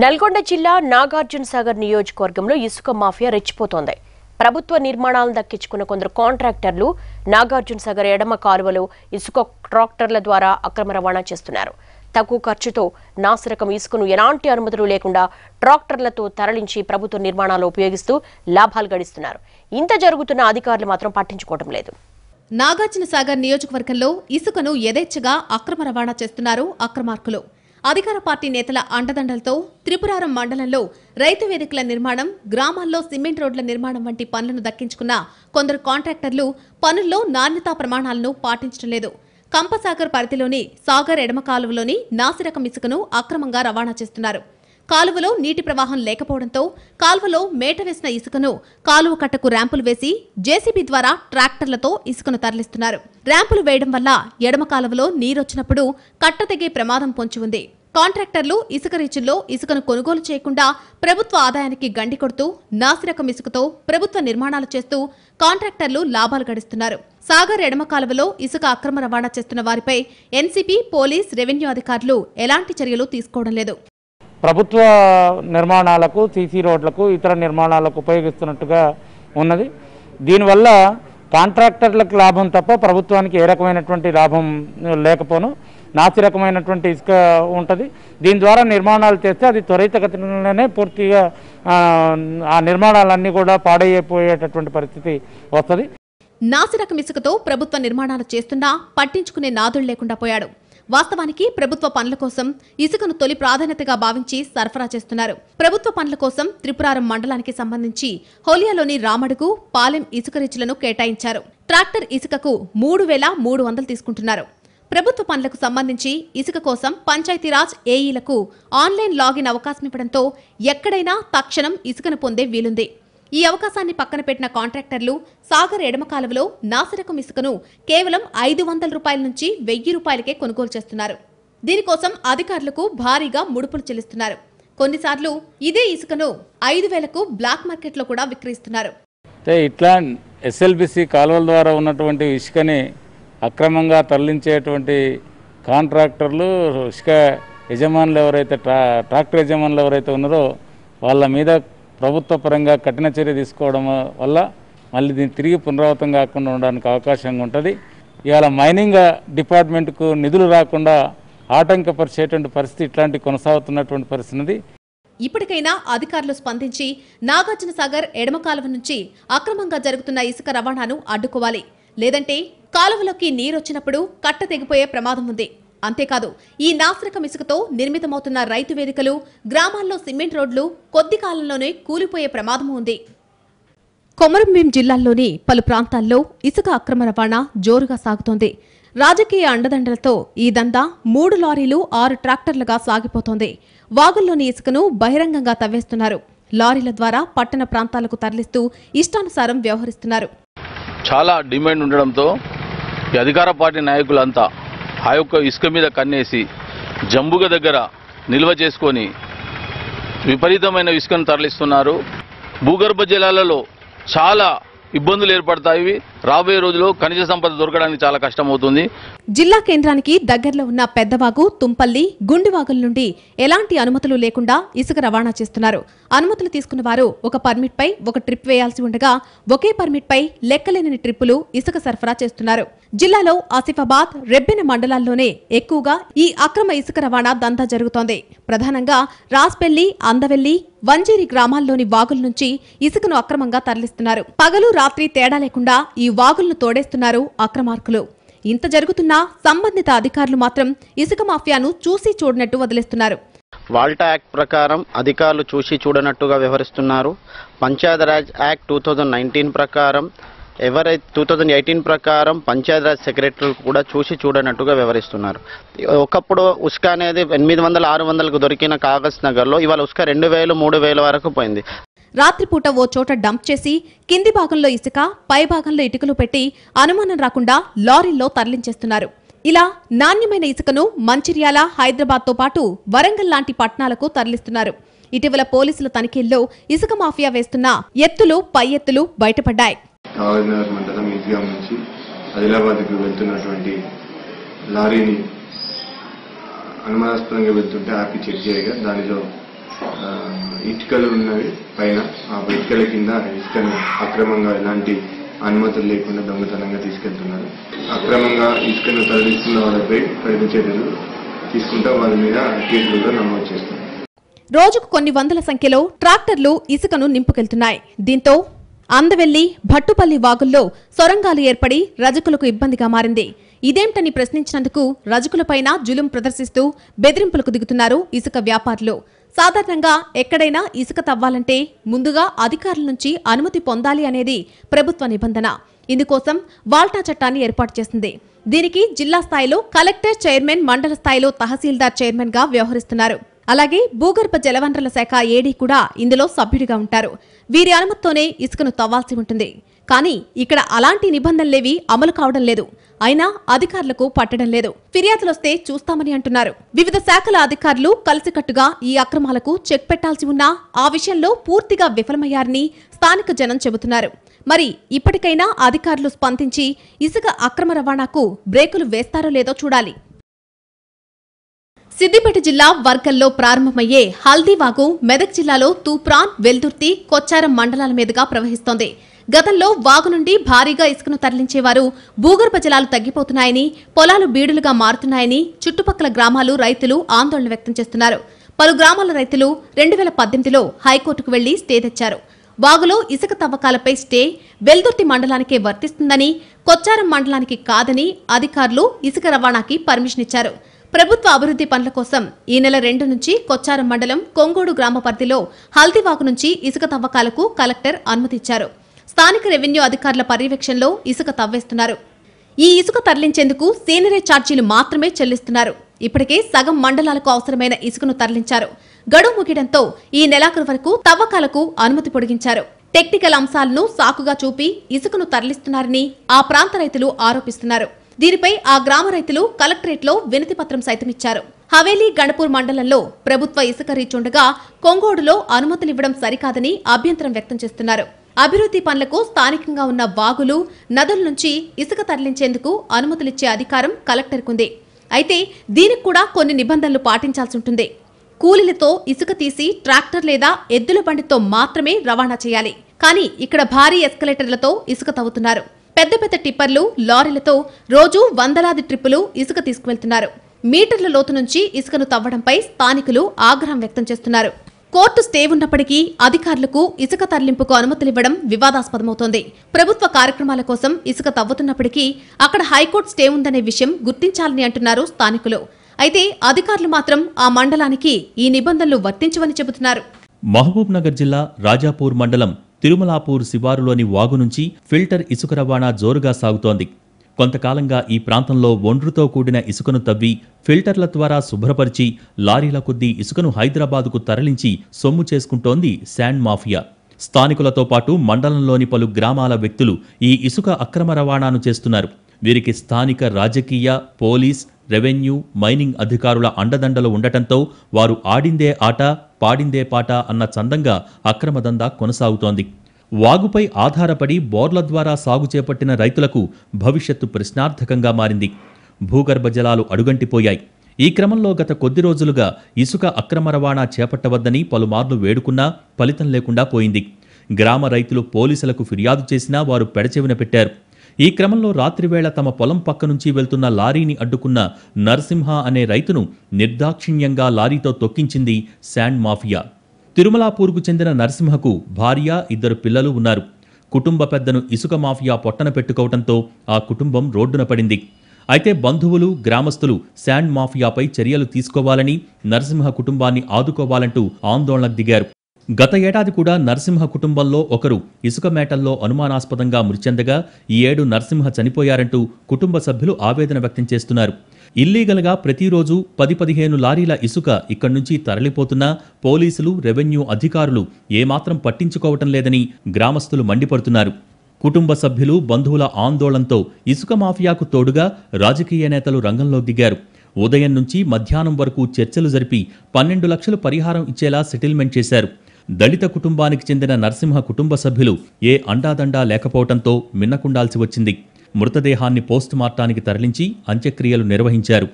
నల్గొండ జిల్లా నాగార్జున సాగర్ నియోజకవర్గంలో ఇసుక మాఫియా రెచ్చిపోతోంది ప్రభుత్వ నిర్మాణాలను దక్కించుకున్న కొందరు కాంట్రాక్టర్లు నాగార్జున సాగర్ ఎడమ కాలువలో ఇసుక ట్రాక్టర్ల ద్వారా అక్రమ రవాణా చేస్తున్నారు తక్కువ ఖర్చుతో నాసిరకం ఇసుకను ఎలాంటి అనుమతులు లేకుండా ట్రాక్టర్లతో తరలించి ప్రభుత్వ నిర్మాణాలు ఉపయోగిస్తూ లాభాలు గడిస్తున్నారు ఇంత జరుగుతున్న అధికారులు మాత్రం పట్టించుకోవడం లేదు నాగార్జున సాగర్ నియోజకవర్గంలో ఇసుకను యథేచ్ఛగా అక్రమ రవాణా చేస్తున్నారు అక్రమార్కులు అధికార పార్టీ నేతల అండదండలతో త్రిపురారం మండలంలో రైతు వేదికల నిర్మాణం గ్రామాల్లో సిమెంట్ రోడ్ల నిర్మాణం వంటి పనులను దక్కించుకున్న కొందరు కాంట్రాక్టర్లు పనుల్లో నాణ్యతా ప్రమాణాలను పాటించడం లేదు కంపసాగర్ పరిధిలోని సాగర్ ఎడమకాలువలోని నాసిరకం ఇసుకను అక్రమంగా రవాణా చేస్తున్నారు కాలువలో నీటి ప్రవాహం లేకపోవడంతో కాలువలో మేట వేసిన ఇసుకను కాలువ కట్టకు ర్యాంపులు వేసి జేసీబీ ద్వారా ట్రాక్టర్లతో ఇసుకను తరలిస్తున్నారు ర్యాంపులు వేయడం వల్ల ఎడమ కాలువలో నీరొచ్చినప్పుడు కట్ట తెగే ప్రమాదం పొంచి ఉంది కాంట్రాక్టర్లు ఇసుక రీచుల్లో ఇసుకను కొనుగోలు చేయకుండా ప్రభుత్వ ఆదాయానికి గండి కొడుతూ నాసిరకం ఇసుకతో ప్రభుత్వ నిర్మాణాలు చేస్తూ కాంట్రాక్టర్లు లాభాలు గడిస్తున్నారు సాగర్ ఎడమ కాలువలో ఇసుక అక్రమ రవాణా చేస్తున్న వారిపై ఎన్సీపీ పోలీస్ రెవెన్యూ అధికారులు ఎలాంటి చర్యలు తీసుకోవడం లేదు ప్రభుత్వ నిర్మాణాలకు సీసీ రోడ్లకు ఇతర నిర్మాణాలకు ఉపయోగిస్తున్నట్టుగా ఉన్నది దీనివల్ల కాంట్రాక్టర్లకు లాభం తప్ప ప్రభుత్వానికి ఏ రకమైనటువంటి లాభం లేకపోను నాసి రకమైనటువంటి ఇసుక ఉంటుంది దీని ద్వారా నిర్మాణాలు చేస్తే అది త్వరితగతిలోనే పూర్తిగా ఆ నిర్మాణాలన్నీ కూడా పాడైపోయేటటువంటి పరిస్థితి వస్తుంది నాసిరకం ఇసుకతో ప్రభుత్వ నిర్మాణాలు చేస్తున్నా పట్టించుకునే నాదులు లేకుండా పోయాడు వాస్తవానికి ప్రభుత్వ పనుల కోసం ఇసుకను తొలి ప్రాధాన్యతగా భావించి సరఫరా చేస్తున్నారు ప్రభుత్వ పనుల కోసం త్రిపురారం మండలానికి సంబంధించి హోలియాలోని రామడుగు పాలెం ఇసుక రిచ్లను కేటాయించారు ట్రాక్టర్ ఇసుకకు మూడు వేల మూడు వందలు తీసుకుంటున్నారు ప్రభుత్వ పనులకు సంబంధించి ఇసుక కోసం పంచాయతీరాజ్ ఏఈలకు ఆన్లైన్ లాగిన్ అవకాశం ఇవ్వడంతో ఎక్కడైనా తక్షణం ఇసుకను పొందే వీలుంది ఈ అవకాశాన్ని పక్కన పెట్టిన కాంట్రాక్టర్లు సాగర్ ఎడమ కాలువలో నాసిరకం ఇసుకను కేవలం ఐదు వందల రూపాయల నుంచి వెయ్యి రూపాయలకే కొనుగోలు చేస్తున్నారు దీనికోసం అధికారులకు భారీగా ముడుపులు చెల్లిస్తున్నారు కొన్నిసార్లు ఇదే ఇసుకను ఐదు వేలకు బ్లాక్ మార్కెట్లో కూడా విక్రయిస్తున్నారు ఇట్లా ఎస్ఎల్బిసి కాలువల ద్వారా ఉన్నటువంటి ఇసుకని అక్రమంగా తరలించేటువంటి కాంట్రాక్టర్లు ఇసుక యజమానులు ఎవరైతే ట్రా ట్రాక్టర్ యజమానులు ఎవరైతే ఉన్నారో వాళ్ళ మీద ప్రభుత్వ పరంగా కఠిన చర్య తీసుకోవడం వల్ల మళ్ళీ దీన్ని తిరిగి పునరావృతం కాకుండా ఉండడానికి అవకాశంగా ఉంటుంది ఇవాళ మైనింగ్ డిపార్ట్మెంట్కు నిధులు రాకుండా ఆటంకపరిచేటువంటి పరిస్థితి ఇట్లాంటి కొనసాగుతున్నటువంటి పరిస్థితి ఇప్పటికైనా అధికారులు స్పందించి నాగార్జున సాగర్ ఎడమ కాలువ నుంచి అక్రమంగా జరుగుతున్న ఇసుక రవాణాను అడ్డుకోవాలి లేదంటే కాలువలోకి నీరొచ్చినప్పుడు కట్ట తెగిపోయే ప్రమాదం ఉంది అంతేకాదు ఈ నాసిరకం ఇసుకతో నిర్మితమవుతున్న రైతు వేదికలు గ్రామాల్లో సిమెంట్ రోడ్లు కొద్ది కాలంలోనే కూలిపోయే ప్రమాదం ఉంది కొమరంభీం జిల్లాల్లోని పలు ప్రాంతాల్లో ఇసుక అక్రమ రవాణా జోరుగా సాగుతోంది రాజకీయ అండదండలతో ఈ దందా మూడు లారీలు ఆరు ట్రాక్టర్లుగా సాగిపోతోంది వాగుల్లోని ఇసుకను బహిరంగంగా తవ్వేస్తున్నారు లారీల ద్వారా పట్టణ ప్రాంతాలకు తరలిస్తూ ఇష్టానుసారం వ్యవహరిస్తున్నారు చాలా డిమాండ్ ఉండడంతో అధికార పార్టీ నాయకులంతా ఆ యొక్క ఇసుక మీద కన్నేసి జంబుగ దగ్గర నిల్వ చేసుకొని విపరీతమైన ఇసుకను తరలిస్తున్నారు భూగర్భ జలాలలో చాలా ఇబ్బందులు ఏర్పడతాయి రాబోయే రోజుల్లో ఖనిజ సంపద దొరకడానికి చాలా కష్టమవుతుంది జిల్లా కేంద్రానికి దగ్గరలో ఉన్న పెద్దవాగు తుంపల్లి గుండివాగుల నుండి ఎలాంటి అనుమతులు లేకుండా ఇసుక రవాణా చేస్తున్నారు అనుమతులు తీసుకున్న వారు ఒక పర్మిట్ పై ఒక ట్రిప్ వేయాల్సి ఉండగా ఒకే పర్మిట్ పై లెక్కలేని ట్రిప్పులు ఇసుక సరఫరా చేస్తున్నారు జిల్లాలో ఆసిఫాబాద్ రెబ్బెన మండలాల్లోనే ఎక్కువగా ఈ అక్రమ ఇసుక రవాణా దందా జరుగుతోంది ప్రధానంగా రాస్పెల్లి అందవెల్లి వంజేరి గ్రామాల్లోని వాగుల నుంచి ఇసుకను అక్రమంగా తరలిస్తున్నారు పగలు రాత్రి తేడా లేకుండా ఈ వాగులను తోడేస్తున్నారు అక్రమార్కులు ఇంత జరుగుతున్నా సంబంధిత అధికారులు మాత్రం ఇసుక మాఫియాను చూసి చూడనట్టు వదిలేస్తున్నారు వాల్టా యాక్ట్ ప్రకారం అధికారులు చూసి చూడనట్టుగా వ్యవహరిస్తున్నారు పంచాయతీరాజ్ యాక్ట్ టూ నైన్టీన్ ప్రకారం ఎవరైతే టూ థౌజండ్ ఎయిటీన్ ప్రకారం పంచాయతీరాజ్ సెక్రటరీలు కూడా చూసి చూడనట్టుగా వివరిస్తున్నారు ఒకప్పుడు ఉస్క అనేది ఎనిమిది వందల ఆరు వందలకు దొరికిన కాగజ్ నగర్లో ఇవాళ ఉస్క రెండు వేలు మూడు వేల వరకు పోయింది రాత్రిపూట ఓ చోట డంప్ చేసి కింది భాగంలో ఇసుక పై భాగంలో ఇటుకలు పెట్టి అనుమానం రాకుండా లారీల్లో తరలించేస్తున్నారు ఇలా నాణ్యమైన ఇసుకను మంచిర్యాల హైదరాబాద్తో పాటు వరంగల్ లాంటి పట్టణాలకు తరలిస్తున్నారు ఇటీవల పోలీసుల తనిఖీల్లో ఇసుక మాఫియా వేస్తున్న ఎత్తులు పై ఎత్తులు బయటపడ్డాయి నాగార్జునగర్ మండలం ఈద్గాం నుంచి ఆదిలాబాద్కు వెళ్తున్నటువంటి లారీని అనుమానాస్పదంగా వెళ్తుంటే ఆపి చెక్ చేయగా దానిలో ఇటుకలు ఉన్నవి పైన ఆ ఇటుకల కింద ఇసుకను అక్రమంగా ఎలాంటి అనుమతులు లేకుండా దొంగతనంగా తీసుకెళ్తున్నారు అక్రమంగా ఇసుకను తరలిస్తున్న వాళ్ళపై కఠిన చర్యలు తీసుకుంటా వాళ్ళ మీద కేసులు కూడా నమోదు చేస్తున్నారు రోజుకు కొన్ని వందల సంఖ్యలో ట్రాక్టర్లు ఇసుకను నింపుకెళ్తున్నాయి దీంతో అందవెల్లి భట్టుపల్లి వాగుల్లో సొరంగాలు ఏర్పడి రజకులకు ఇబ్బందిగా మారింది ఇదేంటని ప్రశ్నించినందుకు రజకులపైన జులుం ప్రదర్శిస్తూ బెదిరింపులకు దిగుతున్నారు ఇసుక వ్యాపారులు సాధారణంగా ఎక్కడైనా ఇసుక తవ్వాలంటే ముందుగా అధికారుల నుంచి అనుమతి పొందాలి అనేది ప్రభుత్వ నిబంధన ఇందుకోసం వాల్టా చట్టాన్ని ఏర్పాటు చేసింది దీనికి జిల్లా స్థాయిలో కలెక్టర్ చైర్మన్ మండల స్థాయిలో తహసీల్దార్ చైర్మన్గా వ్యవహరిస్తున్నారు అలాగే భూగర్భ జలవనరుల శాఖ ఏడీ కూడా ఇందులో సభ్యుడిగా ఉంటారు వీరి అనుమతితోనే ఇసుకను తవ్వాల్సి ఉంటుంది కానీ ఇక్కడ అలాంటి నిబంధనలేవి అమలు కావడం లేదు అయినా అధికారులకు పట్టడం లేదు ఫిర్యాదులొస్తే చూస్తామని అంటున్నారు వివిధ శాఖల అధికారులు కలిసికట్టుగా ఈ అక్రమాలకు చెక్ పెట్టాల్సి ఉన్నా ఆ విషయంలో పూర్తిగా విఫలమయ్యారని స్థానిక జనం చెబుతున్నారు మరి ఇప్పటికైనా అధికారులు స్పందించి ఇసుక అక్రమ రవాణాకు బ్రేకులు వేస్తారో లేదో చూడాలి సిద్దిపేట జిల్లా వర్కల్లో ప్రారంభమయ్యే హల్దీవాగు మెదక్ జిల్లాలో తూప్రాన్ వెల్దుర్తి కొచ్చారం మండలాల మీదుగా ప్రవహిస్తోంది గతంలో వాగు నుండి భారీగా ఇసుకను తరలించేవారు భూగర్భ జలాలు తగ్గిపోతున్నాయని పొలాలు బీడులుగా మారుతున్నాయని చుట్టుపక్కల గ్రామాలు రైతులు ఆందోళన వ్యక్తం చేస్తున్నారు పలు గ్రామాల రైతులు రెండు వేల పద్దెనిమిదిలో హైకోర్టుకు వెళ్లి స్టే తెచ్చారు వాగులో ఇసుక తవ్వకాలపై స్టే వెల్దుర్తి మండలానికే వర్తిస్తుందని కొచ్చారం మండలానికి కాదని అధికారులు ఇసుక రవాణాకి పర్మిషన్ ఇచ్చారు ప్రభుత్వ అభివృద్ధి పనుల కోసం ఈ నెల రెండు నుంచి కొచ్చారం మండలం కొంగోడు గ్రామ పరిధిలో హల్దీవాకు నుంచి ఇసుక తవ్వకాలకు కలెక్టర్ అనుమతిచ్చారు స్థానిక రెవెన్యూ అధికారుల పర్యవేక్షణలో ఇసుక తవ్వేస్తున్నారు ఈ ఇసుక తరలించేందుకు సీనరీ ఛార్జీలు మాత్రమే చెల్లిస్తున్నారు ఇప్పటికే సగం మండలాలకు అవసరమైన ఇసుకను తరలించారు గడువు ముగియడంతో ఈ నెలాఖరు వరకు తవ్వకాలకు అనుమతి పొడిగించారు టెక్నికల్ అంశాలను సాకుగా చూపి ఇసుకను తరలిస్తున్నారని ఆ ప్రాంత రైతులు ఆరోపిస్తున్నారు దీనిపై ఆ గ్రామ రైతులు కలెక్టరేట్లో వినతిపత్రం సైతం ఇచ్చారు హవేలీ గణపూర్ మండలంలో ప్రభుత్వ ఇసుక రీచుండగా కొంగోడులో అనుమతులివ్వడం సరికాదని అభ్యంతరం వ్యక్తం చేస్తున్నారు అభివృద్ధి పనులకు స్థానికంగా ఉన్న వాగులు నదుల నుంచి ఇసుక తరలించేందుకు అనుమతులిచ్చే అధికారం కలెక్టర్కుంది అయితే దీనికి కూడా కొన్ని నిబంధనలు పాటించాల్సి ఉంటుంది కూలీలతో ఇసుక తీసి ట్రాక్టర్ లేదా ఎద్దుల బండితో మాత్రమే రవాణా చేయాలి కానీ ఇక్కడ భారీ ఎస్కలేటర్లతో ఇసుక తవ్వుతున్నారు పెద్ద పెద్ద టిప్పర్లు లారీలతో రోజు వందలాది ట్రిప్పులు ఇసుక తీసుకువెళ్తున్నారు మీటర్ల లోతు నుంచి ఇసుకను తవ్వడంపై స్థానికులు ఆగ్రహం వ్యక్తం చేస్తున్నారు కోర్టు స్టే ఉన్నప్పటికీ అధికారులకు ఇసుక తరలింపుకు అనుమతులివ్వడం వివాదాస్పదమవుతోంది ప్రభుత్వ కార్యక్రమాల కోసం ఇసుక తవ్వుతున్నప్పటికీ అక్కడ హైకోర్టు స్టే ఉందనే విషయం గుర్తించాలని అంటున్నారు స్థానికులు అయితే అధికారులు మాత్రం ఆ మండలానికి ఈ నిబంధనలు వర్తించవని చెబుతున్నారు మహబూబ్ నగర్ జిల్లా రాజాపూర్ మండలం తిరుమలాపూర్ శివారులోని వాగు నుంచి ఫిల్టర్ ఇసుక రవాణా జోరుగా సాగుతోంది కొంతకాలంగా ఈ ప్రాంతంలో ఒండ్రుతో కూడిన ఇసుకను తవ్వి ఫిల్టర్ల ద్వారా శుభ్రపరిచి లారీల కొద్దీ ఇసుకను హైదరాబాదుకు తరలించి సొమ్ము చేసుకుంటోంది శాండ్ మాఫియా స్థానికులతో పాటు మండలంలోని పలు గ్రామాల వ్యక్తులు ఈ ఇసుక అక్రమ రవాణాను చేస్తున్నారు వీరికి స్థానిక రాజకీయ పోలీస్ రెవెన్యూ మైనింగ్ అధికారుల అండదండలు ఉండటంతో వారు ఆడిందే ఆట పాడిందే పాట అన్న చందంగా అక్రమదందా కొనసాగుతోంది వాగుపై ఆధారపడి బోర్ల ద్వారా సాగు చేపట్టిన రైతులకు భవిష్యత్తు ప్రశ్నార్థకంగా మారింది భూగర్భ జలాలు అడుగంటిపోయాయి ఈ క్రమంలో గత కొద్ది రోజులుగా ఇసుక అక్రమ రవాణా చేపట్టవద్దని పలుమార్లు వేడుకున్నా ఫలితం లేకుండా పోయింది గ్రామ రైతులు పోలీసులకు ఫిర్యాదు చేసినా వారు పెడచెవిన పెట్టారు ఈ క్రమంలో రాత్రివేళ తమ పొలం పక్క నుంచి వెళ్తున్న లారీని అడ్డుకున్న నరసింహ అనే రైతును నిర్దాక్షిణ్యంగా లారీతో తొక్కించింది శాండ్ మాఫియా తిరుమలాపూర్కు చెందిన నరసింహకు భార్య ఇద్దరు పిల్లలు ఉన్నారు కుటుంబ పెద్దను ఇసుక మాఫియా పొట్టన పెట్టుకోవడంతో ఆ కుటుంబం రోడ్డున పడింది అయితే బంధువులు గ్రామస్తులు శాండ్ మాఫియాపై చర్యలు తీసుకోవాలని నరసింహ కుటుంబాన్ని ఆదుకోవాలంటూ ఆందోళనకు దిగారు గత ఏడాది కూడా నరసింహ కుటుంబంలో ఒకరు ఇసుక మేటల్లో అనుమానాస్పదంగా మృతి ఈ ఏడు నరసింహ చనిపోయారంటూ కుటుంబ సభ్యులు ఆవేదన వ్యక్తం చేస్తున్నారు ఇల్లీగల్గా ప్రతిరోజు పది పదిహేను లారీల ఇసుక ఇక్కడి నుంచి తరలిపోతున్నా పోలీసులు రెవెన్యూ అధికారులు ఏమాత్రం పట్టించుకోవటం లేదని గ్రామస్తులు మండిపడుతున్నారు కుటుంబ సభ్యులు బంధువుల ఆందోళనతో ఇసుక మాఫియాకు తోడుగా రాజకీయ నేతలు రంగంలోకి దిగారు ఉదయం నుంచి మధ్యాహ్నం వరకు చర్చలు జరిపి పన్నెండు లక్షలు పరిహారం ఇచ్చేలా సెటిల్మెంట్ చేశారు దళిత కుటుంబానికి చెందిన నరసింహ కుటుంబ సభ్యులు ఏ అండాదండా లేకపోవడంతో మిన్నకుండాల్సి వచ్చింది మృతదేహాన్ని పోస్టుమార్టానికి తరలించి అంత్యక్రియలు నిర్వహించారు